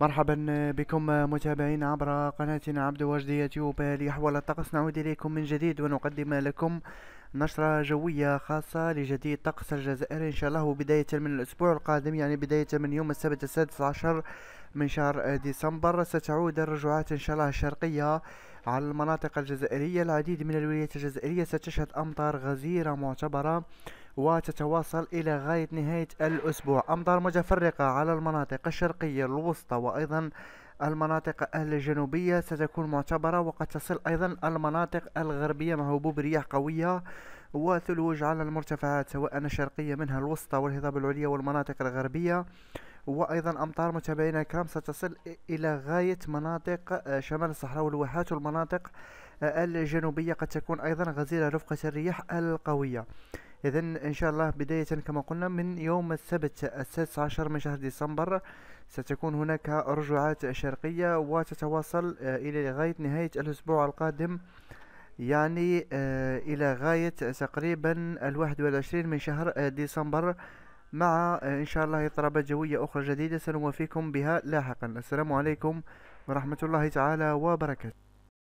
مرحبا بكم متابعين عبر قناتنا عبد واجد يوتيوب ليحول الطقس نعود إليكم من جديد ونقدم لكم نشرة جوية خاصة لجديد طقس الجزائر إن شاء الله بداية من الأسبوع القادم يعني بداية من يوم السبت السادس عشر من شهر ديسمبر ستعود الرجوعات إن شاء الله الشرقية على المناطق الجزائرية العديد من الولايات الجزائرية ستشهد أمطار غزيرة معتبرة وتتواصل إلى غاية نهاية الأسبوع أمطار متفرقة على المناطق الشرقية الوسطى وأيضا المناطق الجنوبية ستكون معتبرة وقد تصل أيضا المناطق الغربية مع هبوب رياح قوية وثلوج على المرتفعات سواء الشرقية منها الوسطى والهضاب العليا والمناطق الغربية وأيضا أمطار متابعينا الكرام ستصل إلى غاية مناطق آه، شمال الصحراء والواحات والمناطق آه، الجنوبية قد تكون أيضا غزيرة رفقة الرياح القوية إذا إن شاء الله بداية كما قلنا من يوم السبت السادس عشر من شهر ديسمبر ستكون هناك رجعات شرقية وتتواصل آه، إلى غاية نهاية الأسبوع القادم يعني آه، إلى غاية تقريبا الواحد والعشرين من شهر آه، ديسمبر مع إن شاء الله اضطرابات جوية أخرى جديدة سنوافيكم بها لاحقا السلام عليكم ورحمة الله تعالى وبركاته